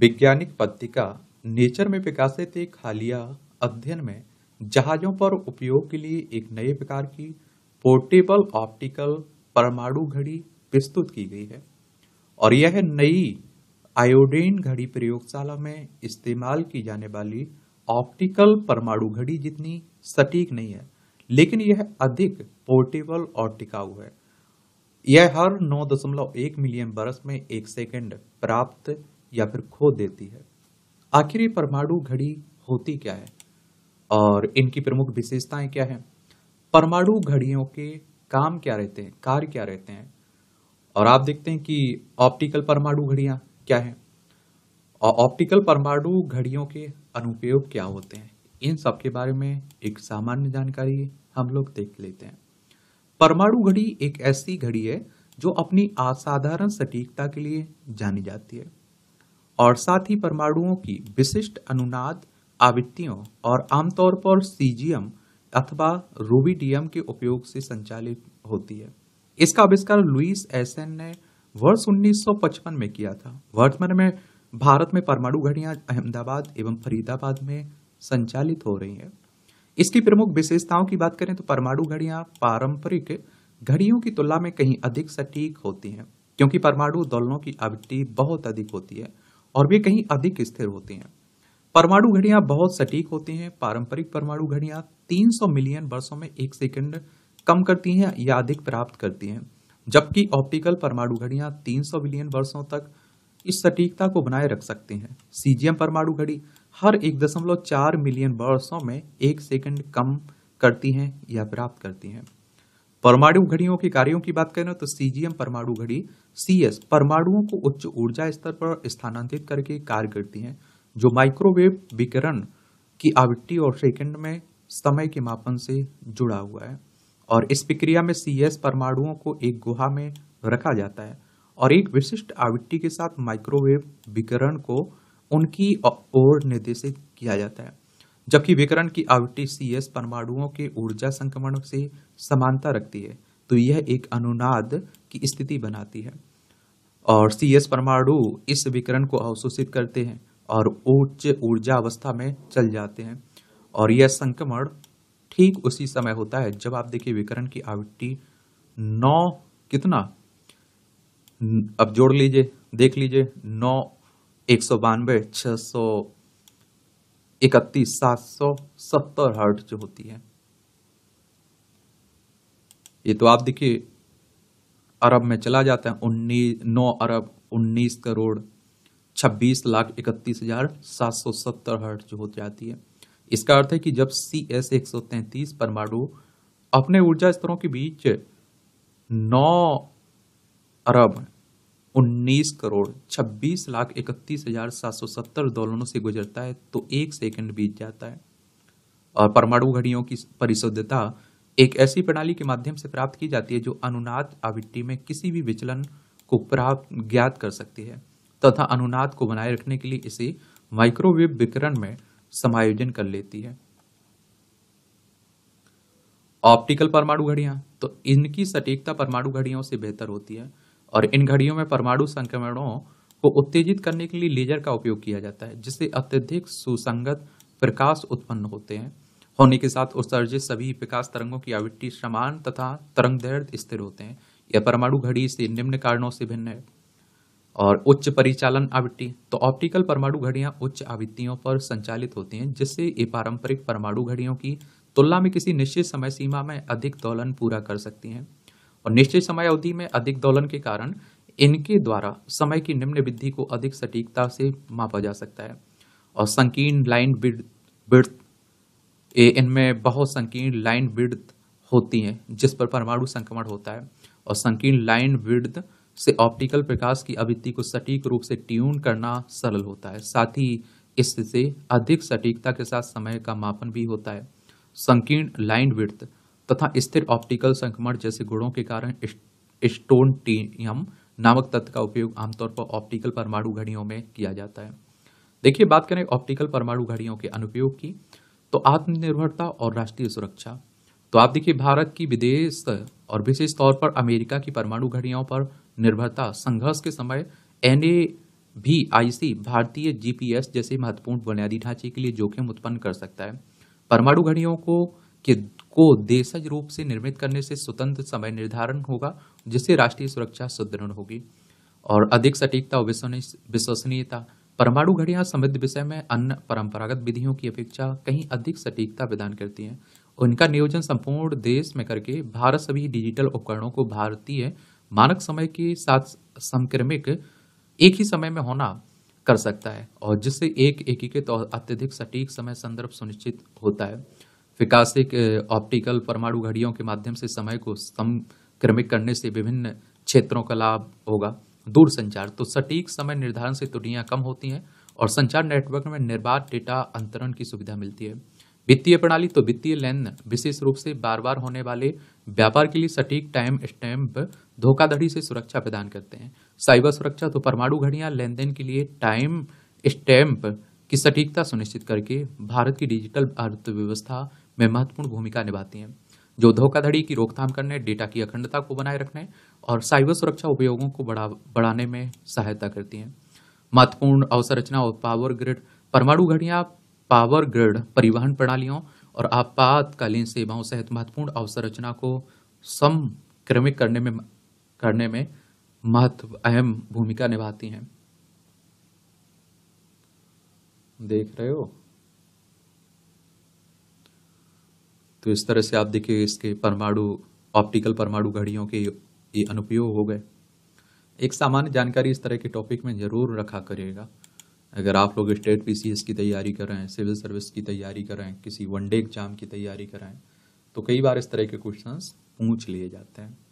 वैज्ञानिक पत्रिका नेचर में विकासित एक हालिया अध्ययन में जहाजों पर उपयोग के लिए एक नए प्रकार की पोर्टेबल ऑप्टिकल परमाणु घड़ी प्रस्तुत की गई है और यह नई आयोडीन घड़ी प्रयोगशाला में इस्तेमाल की जाने वाली ऑप्टिकल परमाणु घड़ी जितनी सटीक नहीं है लेकिन यह अधिक पोर्टेबल और टिकाऊ है यह हर 9.1 मिलियन बरस में एक सेकंड प्राप्त या फिर खो देती है आखिर ये परमाणु घड़ी होती क्या है और इनकी प्रमुख विशेषताएं क्या है परमाणु घड़ियों के काम क्या रहते हैं कार्य क्या रहते हैं और आप देखते हैं कि ऑप्टिकल परमाणु घड़ियां क्या है और ऑप्टिकल परमाणु घड़ियों के अनुपयोग क्या होते हैं इन सब के बारे में एक सामान्य जानकारी हम लोग देख लेते हैं परमाणु घड़ी एक ऐसी घड़ी है जो अपनी असाधारण सटीकता के लिए जानी जाती है और साथ ही परमाणुओं की विशिष्ट अनुनाद आवृत्तियों और आमतौर पर सीजियम अथवा रूबीडियम के उपयोग से संचालित होती है इसका आविष्कार लुइस एसन ने वर्ष 1955 में किया था वर्तमान में भारत में परमाणु घड़ियां अहमदाबाद एवं फरीदाबाद में संचालित हो रही हैं इसकी प्रमुख विशेषताओं की बात करें तो परमाणु घड़ियां पारंपरिक घड़ियों की तुलना में कहीं अधिक सटीक होती हैं क्योंकि परमाणु दोलनों की आवृत्ति बहुत अधिक होती है और वे कहीं अधिक स्थिर होते हैं परमाणु घड़ियां बहुत सटीक होती हैं पारंपरिक परमाणु घड़ियां 300 मिलियन वर्षों में एक सेकंड कम करती हैं या अधिक प्राप्त करती हैं जबकि ऑप्टिकल परमाणु घड़ियां 300 मिलियन वर्षों तक इस सटीकता को बनाए रख सकते हैं सीजियम परमाणु घड़ी हर एक दशमलव चार मिलियन वर्षों में एक सेकंड कम करती हैं या प्राप्त करती हैं परमाणु घड़ियों के कार्यों की बात करें तो सीजीएम परमाणु घड़ी सीएस परमाणुओं को उच्च ऊर्जा स्तर पर स्थानांतरित करके कार्य करती हैं जो माइक्रोवेव विकिरण की आवृत्ति और सेकंड में समय के मापन से जुड़ा हुआ है और इस प्रक्रिया में सीएस परमाणुओं को एक गुहा में रखा जाता है और एक विशिष्ट आवृत्ति के साथ माइक्रोवेव विकिरण को उनकी ओर निर्देशित किया जाता है जबकि विकरण की आवृत्ति सी एस परमाणुओं के ऊर्जा संक्रमण से समानता रखती है तो यह एक अनुनाद की स्थिति बनाती है और सी एस परमाणु इस विकरण को अवशोषित करते हैं और उच्च ऊर्जा अवस्था में चल जाते हैं और यह संक्रमण ठीक उसी समय होता है जब आप देखिए विकरण की आवृत्ति नौ कितना अब जोड़ लीजिए देख लीजिए नौ एक सौ बानवे छः सौ इकतीस सात सौ सत्तर हर्ट जो होती है ये तो आप देखिए अरब में चला जाता है उन्नीस नौ अरब उन्नीस करोड़ छब्बीस लाख इकतीस हजार सात सौ सत्तर हर्ट जो हो जाती है इसका अर्थ है कि जब सी एस एक सौ तैंतीस परमाणु अपने ऊर्जा स्तरों के बीच नौ अरब उन्नीस करोड़ छब्बीस लाख इकतीस हजार सात सौ सत्तर डॉलरों से गुजरता है तो एक सेकंड बीत जाता है और परमाणु घड़ियों की परिशुद्धता एक ऐसी प्रणाली के माध्यम से प्राप्त की जाती है जो अनुनाद आवृत्ति में किसी भी विचलन को प्राप्त ज्ञात कर सकती है तथा अनुनाद को बनाए रखने के लिए इसे माइक्रोवेव विकिरण में समायोजन कर लेती है ऑप्टिकल परमाणु घड़ियां तो इनकी सटीकता परमाणु घड़ियों से बेहतर होती है और इन घड़ियों में परमाणु संक्रमणों को उत्तेजित करने के लिए लेजर का उपयोग किया जाता है जिससे अत्यधिक सुसंगत प्रकाश उत्पन्न होते हैं होने के साथ उत्सर्जित सभी प्रकाश तरंगों की आवृत्ति समान तथा तरंग दैर्घ्य स्थिर होते हैं यह परमाणु घड़ी से निम्न कारणों से भिन्न है और उच्च परिचालन आवृत्ति तो ऑप्टिकल परमाणु घड़ियां उच्च आवृत्तियों पर संचालित होती हैं जिससे ये पारंपरिक परमाणु घड़ियों की तुलना में किसी निश्चित समय सीमा में अधिक दौलन पूरा कर सकती हैं और निश्चित समय अवधि में अधिक दोलन के कारण इनके द्वारा समय की निम्न वृद्धि को अधिक सटीकता से मापा जा सकता है और संकीर्ण लाइन वृत्त इनमें बहुत संकीर्ण लाइन वृत्त होती हैं जिस पर परमाणु संक्रमण होता है और संकीर्ण लाइन वृत्त से ऑप्टिकल प्रकाश की आवृत्ति को सटीक रूप से ट्यून करना सरल होता है साथ ही इससे अधिक सटीकता के साथ समय का मापन भी होता है संकीर्ण लाइन वृत्त तथा स्थिर ऑप्टिकल संक्रमण जैसे गुणों के कारण स्टोनटीनियम नामक तत्व का उपयोग आमतौर पर ऑप्टिकल परमाणु घड़ियों में किया जाता है देखिए बात करें ऑप्टिकल परमाणु घड़ियों के अनुपयोग की तो आत्मनिर्भरता और राष्ट्रीय सुरक्षा तो आप देखिए भारत की विदेश और विशेष तौर पर अमेरिका की परमाणु घड़ियों पर निर्भरता संघर्ष के समय एन ए भी आईसी भारतीय जीपीएस जैसे महत्वपूर्ण बुनियादी ढांचे के लिए जोखिम उत्पन्न कर सकता है परमाणु घड़ियों को के को देशज रूप से निर्मित करने से स्वतंत्र समय निर्धारण होगा जिससे राष्ट्रीय सुरक्षा सुदृढ़ होगी और अधिक सटीकता और विश्वसनीयता परमाणु घड़ियां समृद्ध विषय में अन्य परंपरागत विधियों की अपेक्षा कहीं अधिक सटीकता प्रदान करती हैं उनका नियोजन संपूर्ण देश में करके भारत सभी डिजिटल उपकरणों को भारतीय मानक समय के साथ संक्रमिक एक ही समय में होना कर सकता है और जिससे एक एकीकृत और अत्यधिक सटीक समय संदर्भ सुनिश्चित होता है विकासिक ऑप्टिकल परमाणु घड़ियों के माध्यम से समय को समक्रमिक करने से विभिन्न क्षेत्रों का लाभ होगा दूर संचार तो सटीक समय निर्धारण से त्रुटियाँ कम होती हैं और संचार नेटवर्क में निर्बाध डेटा अंतरण की सुविधा मिलती है वित्तीय प्रणाली तो वित्तीय लेन विशेष रूप से बार बार होने वाले व्यापार के लिए सटीक टाइम स्टैम्प धोखाधड़ी से सुरक्षा प्रदान करते हैं साइबर सुरक्षा तो परमाणु घड़ियां लेन देन के लिए टाइम स्टैम्प की सटीकता सुनिश्चित करके भारत की डिजिटल अर्थव्यवस्था में महत्वपूर्ण भूमिका निभाती हैं जो धोखाधड़ी की रोकथाम करने डेटा की अखंडता को बनाए रखने और साइबर सुरक्षा उपयोगों को बढ़ा बढ़ाने में सहायता करती हैं महत्वपूर्ण अवसंरचना और पावर ग्रिड परमाणु घड़ियाँ पावर ग्रिड परिवहन प्रणालियों और आपातकालीन सेवाओं सहित महत्वपूर्ण अवसंरचना को समक्रमिक करने में करने में महत्व अहम भूमिका निभाती हैं देख रहे हो तो इस तरह से आप देखिए इसके परमाणु ऑप्टिकल परमाणु घड़ियों के ये अनुपयोग हो गए एक सामान्य जानकारी इस तरह के टॉपिक में ज़रूर रखा करिएगा अगर आप लोग स्टेट पी की तैयारी कर रहे हैं सिविल सर्विस की तैयारी कर रहे हैं किसी वनडे एग्जाम की तैयारी कर रहे हैं तो कई बार इस तरह के क्वेश्चंस पूछ लिए जाते हैं